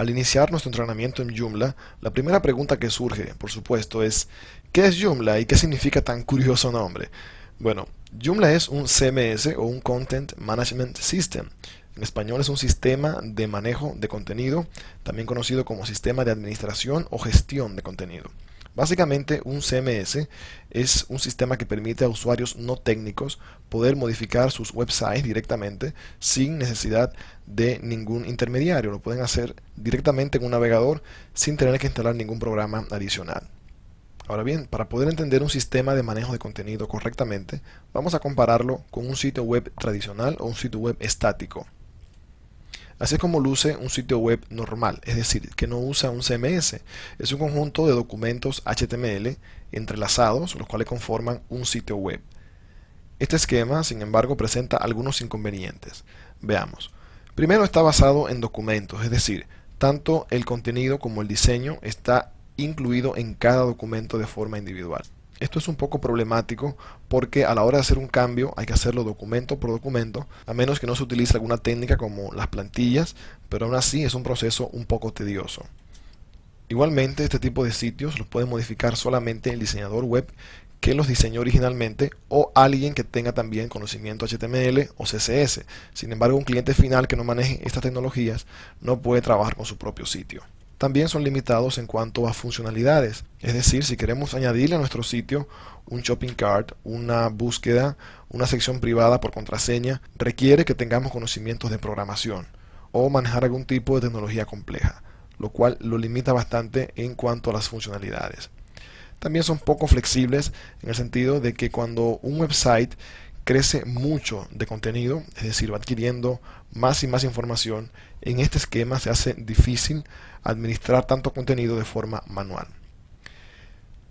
Al iniciar nuestro entrenamiento en Joomla, la primera pregunta que surge, por supuesto, es ¿qué es Joomla y qué significa tan curioso nombre? Bueno, Joomla es un CMS o un Content Management System. En español es un sistema de manejo de contenido, también conocido como sistema de administración o gestión de contenido. Básicamente, un CMS es un sistema que permite a usuarios no técnicos poder modificar sus websites directamente sin necesidad de ningún intermediario. Lo pueden hacer directamente en un navegador sin tener que instalar ningún programa adicional. Ahora bien, para poder entender un sistema de manejo de contenido correctamente, vamos a compararlo con un sitio web tradicional o un sitio web estático. Así es como luce un sitio web normal, es decir, que no usa un CMS. Es un conjunto de documentos HTML entrelazados, los cuales conforman un sitio web. Este esquema, sin embargo, presenta algunos inconvenientes. Veamos. Primero está basado en documentos, es decir, tanto el contenido como el diseño está incluido en cada documento de forma individual. Esto es un poco problemático porque a la hora de hacer un cambio hay que hacerlo documento por documento, a menos que no se utilice alguna técnica como las plantillas, pero aún así es un proceso un poco tedioso. Igualmente, este tipo de sitios los puede modificar solamente el diseñador web que los diseñó originalmente o alguien que tenga también conocimiento HTML o CSS. Sin embargo, un cliente final que no maneje estas tecnologías no puede trabajar con su propio sitio también son limitados en cuanto a funcionalidades. Es decir, si queremos añadirle a nuestro sitio un shopping cart, una búsqueda, una sección privada por contraseña, requiere que tengamos conocimientos de programación o manejar algún tipo de tecnología compleja, lo cual lo limita bastante en cuanto a las funcionalidades. También son poco flexibles en el sentido de que cuando un website crece mucho de contenido, es decir, va adquiriendo más y más información. En este esquema se hace difícil administrar tanto contenido de forma manual.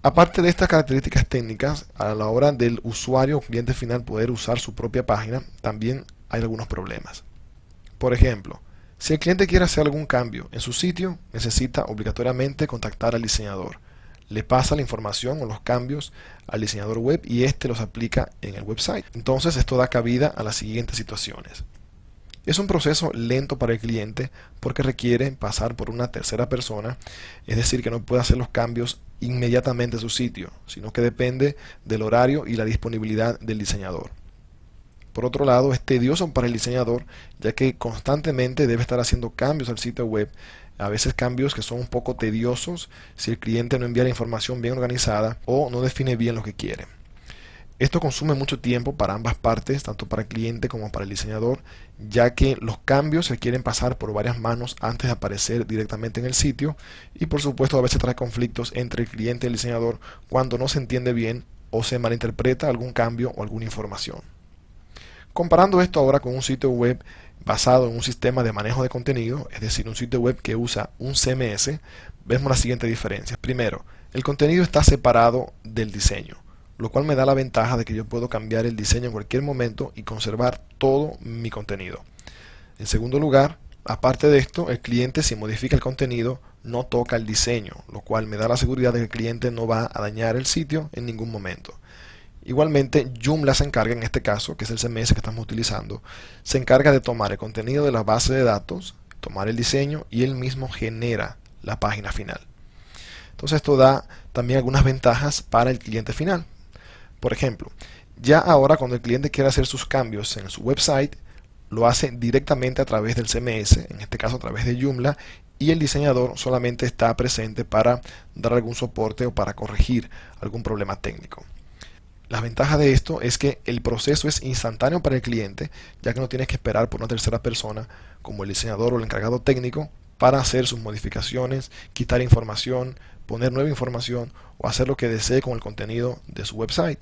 Aparte de estas características técnicas, a la hora del usuario o cliente final poder usar su propia página, también hay algunos problemas. Por ejemplo, si el cliente quiere hacer algún cambio en su sitio, necesita obligatoriamente contactar al diseñador le pasa la información o los cambios al diseñador web y este los aplica en el website. Entonces esto da cabida a las siguientes situaciones. Es un proceso lento para el cliente porque requiere pasar por una tercera persona, es decir, que no puede hacer los cambios inmediatamente a su sitio, sino que depende del horario y la disponibilidad del diseñador. Por otro lado, es tedioso para el diseñador, ya que constantemente debe estar haciendo cambios al sitio web a veces cambios que son un poco tediosos si el cliente no envía la información bien organizada o no define bien lo que quiere. Esto consume mucho tiempo para ambas partes, tanto para el cliente como para el diseñador, ya que los cambios se quieren pasar por varias manos antes de aparecer directamente en el sitio y por supuesto a veces trae conflictos entre el cliente y el diseñador cuando no se entiende bien o se malinterpreta algún cambio o alguna información. Comparando esto ahora con un sitio web basado en un sistema de manejo de contenido, es decir, un sitio web que usa un CMS, vemos las siguientes diferencias. Primero, el contenido está separado del diseño, lo cual me da la ventaja de que yo puedo cambiar el diseño en cualquier momento y conservar todo mi contenido. En segundo lugar, aparte de esto, el cliente si modifica el contenido no toca el diseño, lo cual me da la seguridad de que el cliente no va a dañar el sitio en ningún momento. Igualmente, Joomla se encarga, en este caso, que es el CMS que estamos utilizando, se encarga de tomar el contenido de la base de datos, tomar el diseño y él mismo genera la página final. Entonces esto da también algunas ventajas para el cliente final. Por ejemplo, ya ahora cuando el cliente quiere hacer sus cambios en su website, lo hace directamente a través del CMS, en este caso a través de Joomla, y el diseñador solamente está presente para dar algún soporte o para corregir algún problema técnico. La ventaja de esto es que el proceso es instantáneo para el cliente, ya que no tienes que esperar por una tercera persona como el diseñador o el encargado técnico para hacer sus modificaciones, quitar información, poner nueva información o hacer lo que desee con el contenido de su website.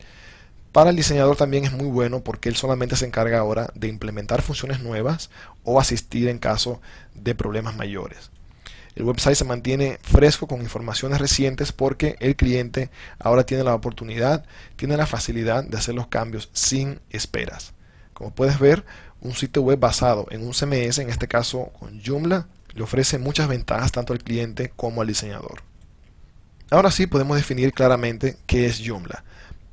Para el diseñador también es muy bueno porque él solamente se encarga ahora de implementar funciones nuevas o asistir en caso de problemas mayores. El website se mantiene fresco con informaciones recientes porque el cliente ahora tiene la oportunidad, tiene la facilidad de hacer los cambios sin esperas. Como puedes ver, un sitio web basado en un CMS, en este caso con Joomla, le ofrece muchas ventajas tanto al cliente como al diseñador. Ahora sí podemos definir claramente qué es Joomla.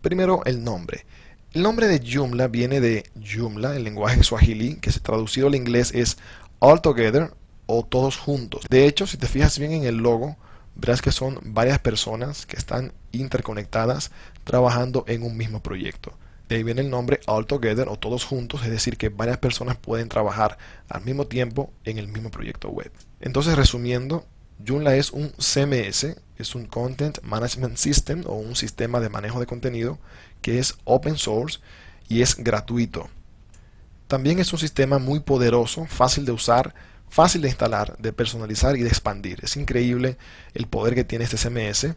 Primero el nombre. El nombre de Joomla viene de Joomla, el lenguaje suahili, que se traducido al inglés es All Together o todos juntos. De hecho, si te fijas bien en el logo, verás que son varias personas que están interconectadas trabajando en un mismo proyecto. De ahí viene el nombre All Together o todos juntos, es decir, que varias personas pueden trabajar al mismo tiempo en el mismo proyecto web. Entonces, resumiendo, Joomla es un CMS, es un Content Management System o un sistema de manejo de contenido que es open source y es gratuito. También es un sistema muy poderoso, fácil de usar, fácil de instalar, de personalizar y de expandir. Es increíble el poder que tiene este CMS.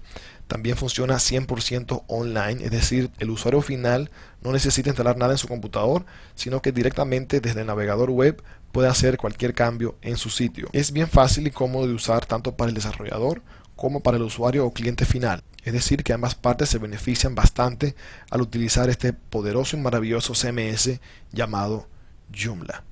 También funciona 100% online, es decir, el usuario final no necesita instalar nada en su computador, sino que directamente desde el navegador web puede hacer cualquier cambio en su sitio. Es bien fácil y cómodo de usar tanto para el desarrollador como para el usuario o cliente final. Es decir, que ambas partes se benefician bastante al utilizar este poderoso y maravilloso CMS llamado Joomla.